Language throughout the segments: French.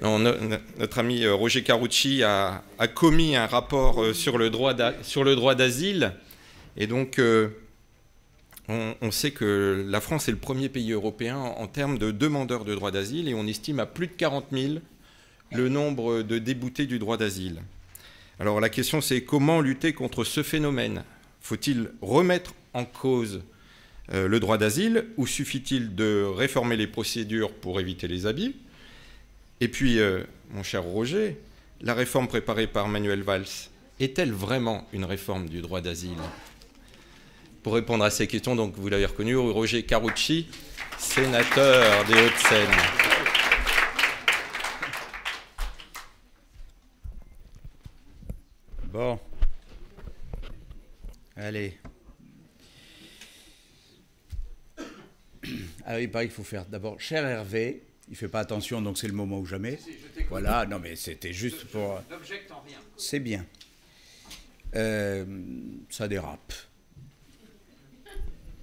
notre ami euh, Roger Carucci a, commis un rapport euh, sur le droit d'asile. Et donc, euh, on, sait que la France est le premier pays européen en, termes de demandeurs de droit d'asile et on estime à plus de 40 000 le nombre de déboutés du droit d'asile. Alors la question c'est comment lutter contre ce phénomène Faut-il remettre en cause le droit d'asile ou suffit-il de réformer les procédures pour éviter les abus et puis, euh, mon cher Roger, la réforme préparée par Manuel Valls est-elle vraiment une réforme du droit d'asile Pour répondre à ces questions, donc vous l'avez reconnu, Roger Carucci, sénateur des Hauts-de-Seine. Bon. Allez. Ah oui, pareil il faut faire. D'abord, cher Hervé, il fait pas attention, donc c'est le moment ou jamais. voilà, non mais c'était juste pour. C'est bien. Euh, ça dérape.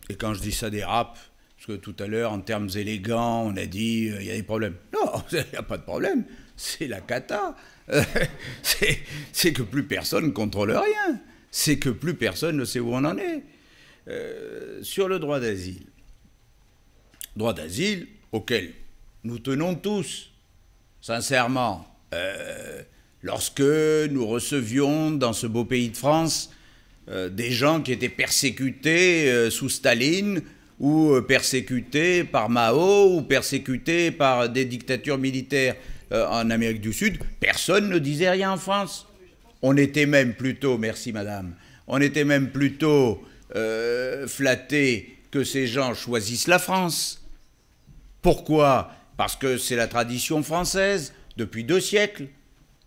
Et quand je dis ça dérape, parce que tout à l'heure, en termes élégants, on a dit euh, il y a des problèmes. Non, il n'y a pas de problème. C'est la cata. Euh, c'est que plus personne ne contrôle rien. C'est que plus personne ne sait où on en est. sur le droit d'asile. Droit d'asile auquel nous tenons tous, sincèrement. Euh, lorsque nous recevions dans ce beau pays de France euh, des gens qui étaient persécutés euh, sous Staline ou persécutés par Mao ou persécutés par des dictatures militaires en Amérique du Sud, personne ne disait rien en France. On était même plutôt, merci madame, on était même plutôt flatté que ces gens choisissent la France. Pourquoi parce que c'est la tradition française depuis deux siècles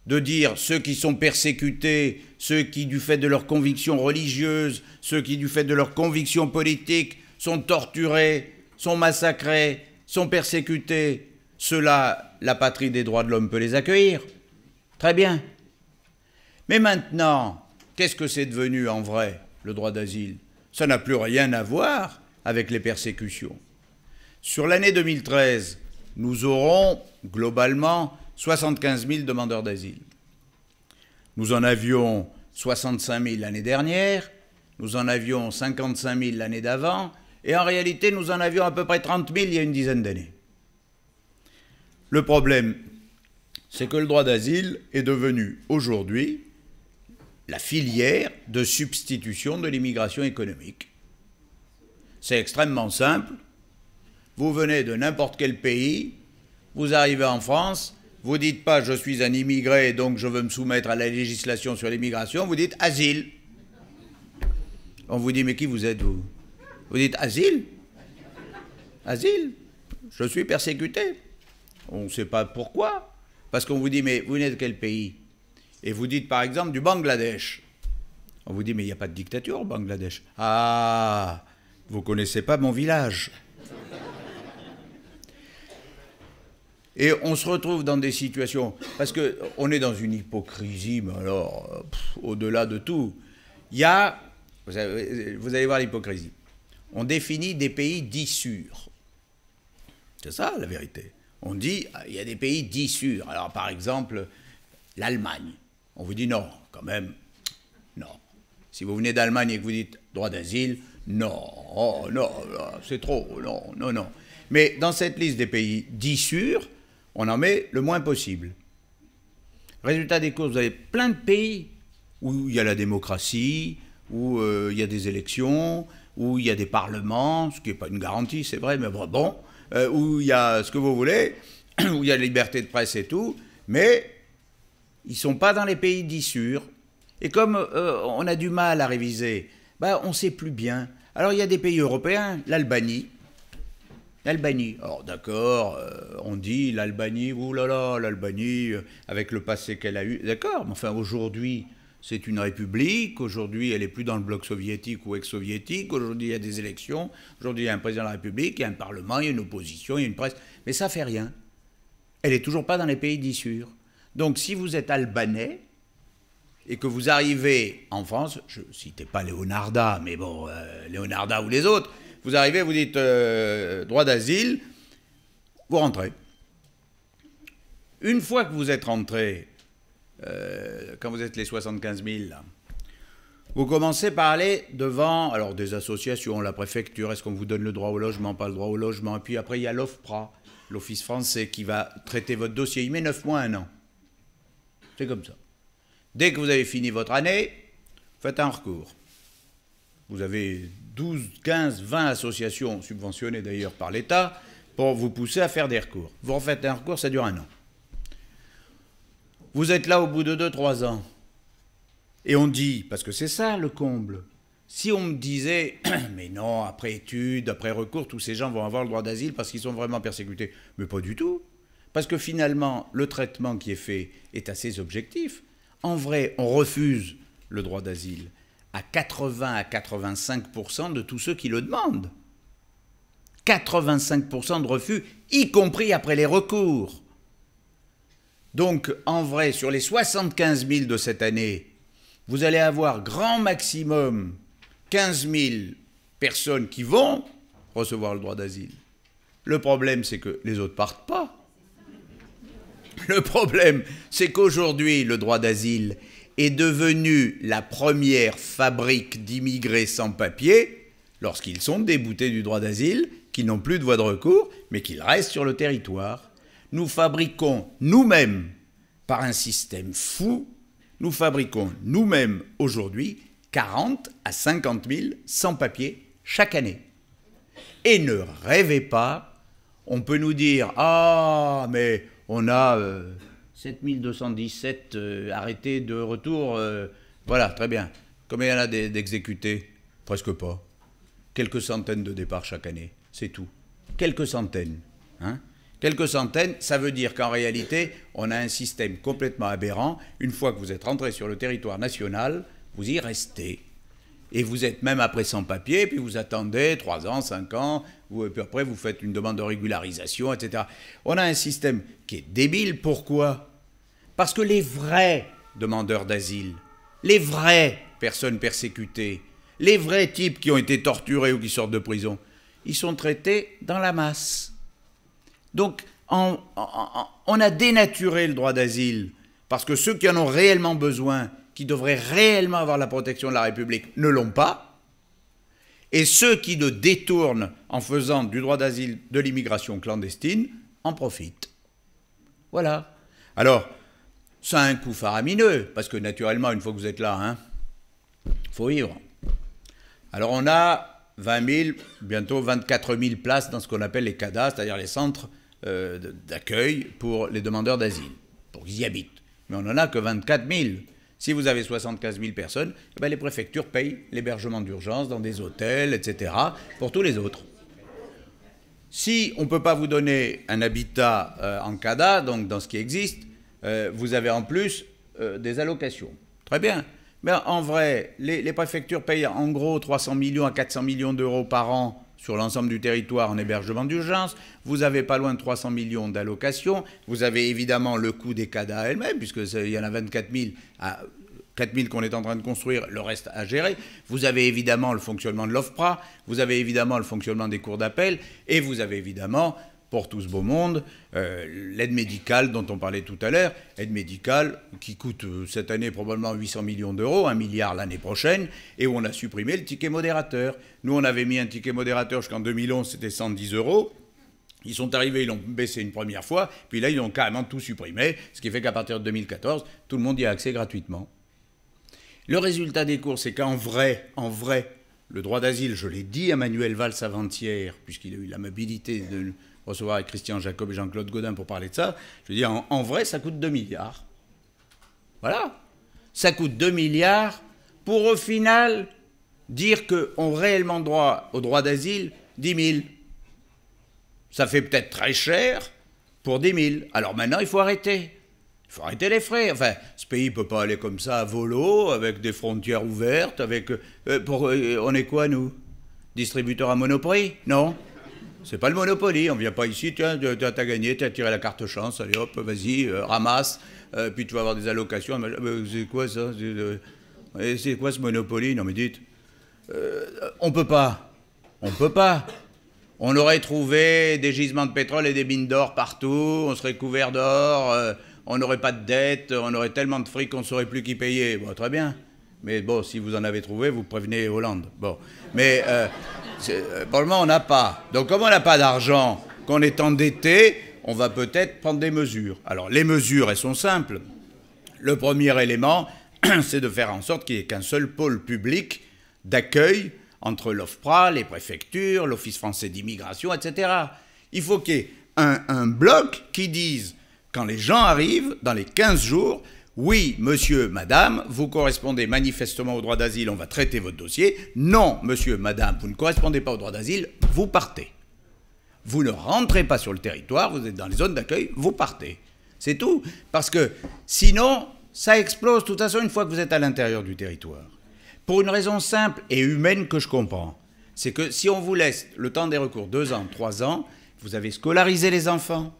de dire ceux qui sont persécutés, ceux qui du fait de leurs convictions religieuses, ceux qui du fait de leurs convictions politiques sont torturés, sont massacrés, sont persécutés, cela, la patrie des droits de l'homme peut les accueillir. Très bien. Mais maintenant, qu'est-ce que c'est devenu en vrai, le droit d'asile Ça n'a plus rien à voir avec les persécutions. Sur l'année 2013, nous aurons globalement 75 000 demandeurs d'asile. Nous en avions 65 000 l'année dernière, nous en avions 55 000 l'année d'avant, et en réalité, nous en avions à peu près 30 000 il y a une dizaine d'années. Le problème, c'est que le droit d'asile est devenu aujourd'hui la filière de substitution de l'immigration économique. C'est extrêmement simple. Vous venez de n'importe quel pays, vous arrivez en France, vous dites pas je suis un immigré donc je veux me soumettre à la législation sur l'immigration, vous dites asile. On vous dit mais qui vous êtes vous Vous dites asile Asile Je suis persécuté. On ne sait pas pourquoi. Parce qu'on vous dit mais vous venez de quel pays Et vous dites par exemple du Bangladesh. On vous dit mais il n'y a pas de dictature au Bangladesh. Ah, vous connaissez pas mon village. Et on se retrouve dans des situations, parce qu'on est dans une hypocrisie, mais alors, au-delà de tout, il y a, vous, allez voir l'hypocrisie, on définit des pays dits sûrs. C'est ça la vérité. On dit, ah, il y a des pays dits sûrs. Alors par exemple, l'Allemagne. On vous dit non, quand même, non. Si vous venez d'Allemagne et que vous dites droit d'asile, non, oh, non, c'est trop, non, non, non. Mais dans cette liste des pays dits sûrs, on en met le moins possible. Résultat des courses, vous avez plein de pays où il y a la démocratie, où euh, il y a des élections, où il y a des parlements, ce qui n'est pas une garantie, c'est vrai, mais bon, euh, où il y a ce que vous voulez, où il y a la liberté de presse et tout, mais ils ne sont pas dans les pays dits sûrs. Et comme euh, on a du mal à réviser, bah, on ne sait plus bien. Alors il y a des pays européens, l'Albanie, L'Albanie. alors d'accord, euh, on dit l'Albanie, oulala, l'Albanie, euh, avec le passé qu'elle a eu, d'accord, mais enfin, aujourd'hui, c'est une république, aujourd'hui, elle n'est plus dans le bloc soviétique ou ex-soviétique, aujourd'hui, il y a des élections, aujourd'hui, il y a un président de la République, il y a un parlement, il y a une opposition, il y a une presse, mais ça fait rien. Elle n'est toujours pas dans les pays dits Donc, si vous êtes albanais, et que vous arrivez en France, je ne citais pas Leonarda, mais bon, euh, Léonarda Leonarda ou les autres, vous arrivez, vous dites euh, droit d'asile, vous rentrez. Une fois que vous êtes rentré, euh, quand vous êtes les 75 000, vous commencez par aller devant alors des associations, la préfecture, est-ce qu'on vous donne le droit au logement, pas le droit au logement, et puis après il y a l'OFPRA, l'Office français qui va traiter votre dossier, il met 9 mois, 1 an. C'est comme ça. Dès que vous avez fini votre année, faites un recours. Vous avez 12, 15, 20 associations subventionnées d'ailleurs par l'État pour vous pousser à faire des recours. Vous refaites un recours, ça dure un an. Vous êtes là au bout de 2-3 ans. Et on dit, parce que c'est ça le comble, si on me disait, mais non, après études, après recours, tous ces gens vont avoir le droit d'asile parce qu'ils sont vraiment persécutés. Mais pas du tout. Parce que finalement, le traitement qui est fait est assez objectif. En vrai, on refuse le droit d'asile à 80 à 85% de tous ceux qui le demandent. 85% de refus, y compris après les recours. Donc, en vrai, sur les 75 000 de cette année, vous allez avoir grand maximum 15 000 personnes qui vont recevoir le droit d'asile. Le problème, c'est que les autres partent pas. Le problème, c'est qu'aujourd'hui, le droit d'asile, est devenue la première fabrique d'immigrés sans papier lorsqu'ils sont déboutés du droit d'asile, qui n'ont plus de voie de recours, mais qu'ils restent sur le territoire. Nous fabriquons nous-mêmes, par un système fou, nous fabriquons nous-mêmes aujourd'hui 40 à 50 000 sans papier chaque année. Et ne rêvez pas, on peut nous dire Ah, mais on a. Euh, 7217 euh, arrêtés de retour. Euh, voilà, très bien. Combien il y en a d'exécutés Presque pas. Quelques centaines de départs chaque année, c'est tout. Quelques centaines. Hein Quelques centaines, ça veut dire qu'en réalité, on a un système complètement aberrant. Une fois que vous êtes rentré sur le territoire national, vous y restez. Et vous êtes même après sans papier, puis vous attendez 3 ans, 5 ans, et euh, puis après vous faites une demande de régularisation, etc. On a un système qui est débile. Pourquoi parce que les vrais demandeurs d'asile, les vraies personnes persécutées, les vrais types qui ont été torturés ou qui sortent de prison, ils sont traités dans la masse. Donc, on, a dénaturé le droit d'asile, parce que ceux qui en ont réellement besoin, qui devraient réellement avoir la protection de la République, ne l'ont pas. Et ceux qui le détournent en faisant du droit d'asile de l'immigration clandestine en profitent. Voilà. Alors, c'est un coût faramineux, parce que naturellement, une fois que vous êtes là, il hein, faut vivre. Alors on a 20 000, bientôt 24 000 places dans ce qu'on appelle les CADA, c'est-à-dire les centres euh, d'accueil pour les demandeurs d'asile, pour qu'ils y habitent. Mais on n'en a que 24 000. Si vous avez 75 000 personnes, eh ben, les préfectures payent l'hébergement d'urgence dans des hôtels, etc., pour tous les autres. Si on ne peut pas vous donner un habitat euh, en CADA, donc dans ce qui existe, euh, vous avez en plus euh, des allocations. Très bien. Mais en vrai, les, préfectures payent en gros 300 millions à 400 millions d'euros par an sur l'ensemble du territoire en hébergement d'urgence. Vous avez pas loin de 300 millions d'allocations. Vous avez évidemment le coût des CADA elles-mêmes, puisqu'il y en a 24 000 à 4 000 qu'on est en train de construire, le reste à gérer. Vous avez évidemment le fonctionnement de l'OFPRA, vous avez évidemment le fonctionnement des cours d'appel, et vous avez évidemment pour tout ce beau monde, euh, l'aide médicale dont on parlait tout à l'heure, aide médicale qui coûte euh, cette année probablement 800 millions d'euros, un milliard l'année prochaine, et où on a supprimé le ticket modérateur. Nous, on avait mis un ticket modérateur jusqu'en 2011, c'était 110 euros. Ils sont arrivés, ils l'ont baissé une première fois, puis là, ils ont carrément tout supprimé, ce qui fait qu'à partir de 2014, tout le monde y a accès gratuitement. Le résultat des cours, c'est qu'en vrai, en vrai, le droit d'asile, je l'ai dit à Manuel Valls avant-hier, puisqu'il a eu la mobilité de recevoir avec Christian Jacob et Jean-Claude Godin pour parler de ça. Je veux dire, en, vrai, ça coûte 2 milliards. Voilà. Ça coûte 2 milliards pour au final dire qu'on réellement droit au droit d'asile 10 000. Ça fait peut-être très cher pour 10 000. Alors maintenant, il faut arrêter. Il faut arrêter les frais. Enfin, ce pays ne peut pas aller comme ça à volo, avec des frontières ouvertes, avec... Euh, pour, euh, on est quoi, nous Distributeur à monoprix Non c'est pas le Monopoly, on vient pas ici, tiens, as gagné, tu as tiré la carte chance, allez hop, vas-y, euh, ramasse, euh, puis tu vas avoir des allocations. Euh, c'est quoi ça C'est quoi ce Monopoly Non mais dites, on peut pas, on peut pas. On aurait trouvé des gisements de pétrole et des mines d'or partout, on serait couvert d'or, on n'aurait pas de dettes. on aurait tellement de fric qu'on saurait plus qui payer. Bon, très bien. Mais bon, si vous en avez trouvé, vous prévenez Hollande. Bon. Mais euh, euh, pour le moment, on n'a pas. Donc, comme on n'a pas d'argent, qu'on est endetté, on va peut-être prendre des mesures. Alors, les mesures, elles sont simples. Le premier élément, c'est de faire en sorte qu'il n'y ait qu'un seul pôle public d'accueil entre l'OFPRA, les préfectures, l'Office français d'immigration, etc. Il faut qu'il y ait un, un bloc qui dise, quand les gens arrivent, dans les 15 jours, oui, monsieur, madame, vous correspondez manifestement au droit d'asile, on va traiter votre dossier. Non, monsieur, madame, vous ne correspondez pas au droit d'asile, vous partez. Vous ne rentrez pas sur le territoire, vous êtes dans les zones d'accueil, vous partez. C'est tout. Parce que sinon, ça explose de toute façon une fois que vous êtes à l'intérieur du territoire. Pour une raison simple et humaine que je comprends. C'est que si on vous laisse le temps des recours deux ans, trois ans, vous avez scolarisé les enfants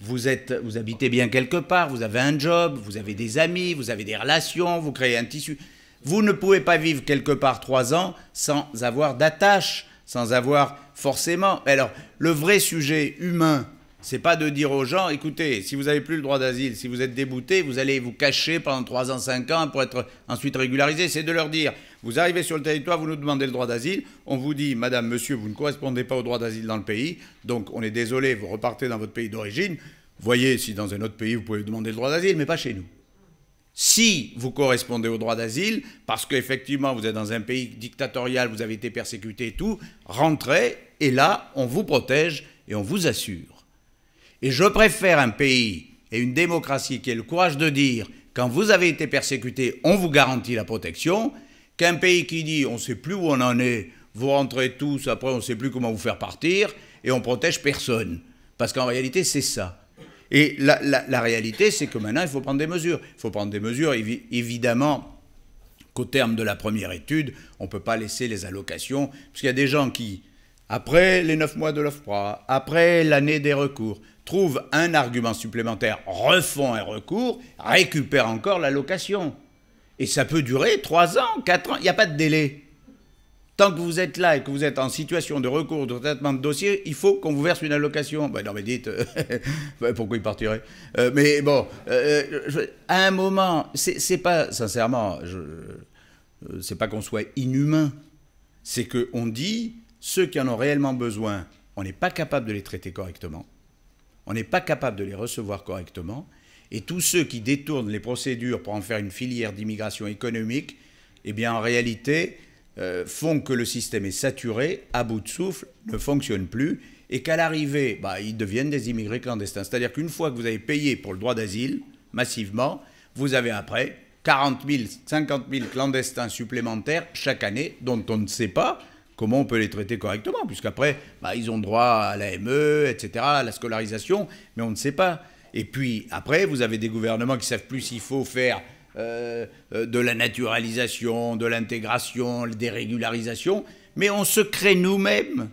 vous, êtes, vous habitez bien quelque part, vous avez un job, vous avez des amis, vous avez des relations, vous créez un tissu. Vous ne pouvez pas vivre quelque part trois ans sans avoir d'attache, sans avoir forcément. Alors, le vrai sujet humain, c'est pas de dire aux gens, écoutez, si vous n'avez plus le droit d'asile, si vous êtes débouté, vous allez vous cacher pendant trois ans, cinq ans pour être ensuite régularisé. C'est de leur dire, vous arrivez sur le territoire, vous nous demandez le droit d'asile, on vous dit, madame, monsieur, vous ne correspondez pas au droit d'asile dans le pays, donc on est désolé, vous repartez dans votre pays d'origine, voyez si dans un autre pays vous pouvez demander le droit d'asile, mais pas chez nous. Si vous correspondez au droit d'asile, parce qu'effectivement vous êtes dans un pays dictatorial, vous avez été persécuté et tout, rentrez, et là, on vous protège et on vous assure. Et je préfère un pays et une démocratie qui ait le courage de dire quand vous avez été persécuté, on vous garantit la protection, qu'un pays qui dit on ne sait plus où on en est, vous rentrez tous, après on ne sait plus comment vous faire partir, et on protège personne. Parce qu'en réalité, c'est ça. Et la, réalité, c'est que maintenant, il faut prendre des mesures. Il faut prendre des mesures, évidemment, qu'au terme de la première étude, on ne peut pas laisser les allocations, parce qu'il y a des gens qui, après les neuf mois de l'OFPRA, après l'année des recours, trouvent un argument supplémentaire, refont un recours, récupèrent encore l'allocation. Et ça peut durer 3 ans, 4 ans, il n'y a pas de délai. Tant que vous êtes là et que vous êtes en situation de recours, de traitement de dossier, il faut qu'on vous verse une allocation. Ben non, mais dites, euh, pourquoi il partirait euh, Mais bon, euh, à un moment, c'est pas, sincèrement, c'est pas qu'on soit inhumain, c'est qu'on dit, ceux qui en ont réellement besoin, on n'est pas capable de les traiter correctement, on n'est pas capable de les recevoir correctement, et tous ceux qui détournent les procédures pour en faire une filière d'immigration économique, eh bien en réalité, euh, font que le système est saturé, à bout de souffle, ne fonctionne plus, et qu'à l'arrivée, bah, ils deviennent des immigrés clandestins. C'est-à-dire qu'une fois que vous avez payé pour le droit d'asile, massivement, vous avez après 40 000, 50 000 clandestins supplémentaires chaque année, dont on ne sait pas comment on peut les traiter correctement, puisqu'après, bah, ils ont droit à l'AME, etc., à la scolarisation, mais on ne sait pas. Et puis après, vous avez des gouvernements qui savent plus s'il faut faire euh, euh, de la naturalisation, de l'intégration, des régularisations, mais on se crée nous-mêmes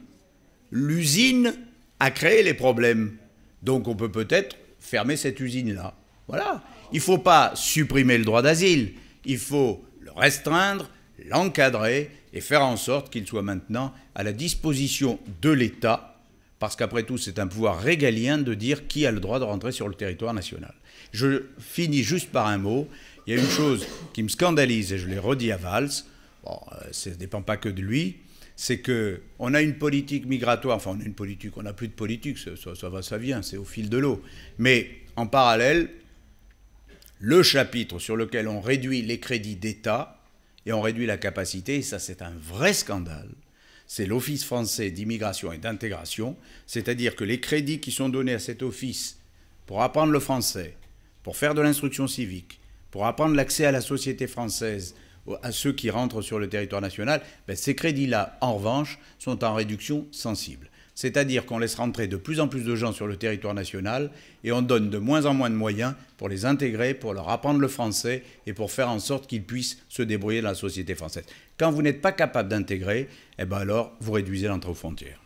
l'usine à créer les problèmes. Donc on peut peut-être fermer cette usine-là. Voilà. Il ne faut pas supprimer le droit d'asile, il faut le restreindre, l'encadrer et faire en sorte qu'il soit maintenant à la disposition de l'État parce qu'après tout, c'est un pouvoir régalien de dire qui a le droit de rentrer sur le territoire national. Je finis juste par un mot. Il y a une chose qui me scandalise, et je l'ai redit à Valls, bon, euh, ça ne dépend pas que de lui, c'est que on a une politique migratoire, enfin on a une politique, on n'a plus de politique, ça, va, ça vient, c'est au fil de l'eau. Mais en parallèle, le chapitre sur lequel on réduit les crédits d'État et on réduit la capacité, ça c'est un vrai scandale, c'est l'Office français d'immigration et d'intégration, c'est-à-dire que les crédits qui sont donnés à cet office pour apprendre le français, pour faire de l'instruction civique, pour apprendre l'accès à la société française, à ceux qui rentrent sur le territoire national, ben, ces crédits-là, en revanche, sont en réduction sensible. C'est-à-dire qu'on laisse rentrer de plus en plus de gens sur le territoire national et on donne de moins en moins de moyens pour les intégrer, pour leur apprendre le français et pour faire en sorte qu'ils puissent se débrouiller dans la société française. Quand vous n'êtes pas capable d'intégrer, eh ben alors vous réduisez l'entrée aux frontières.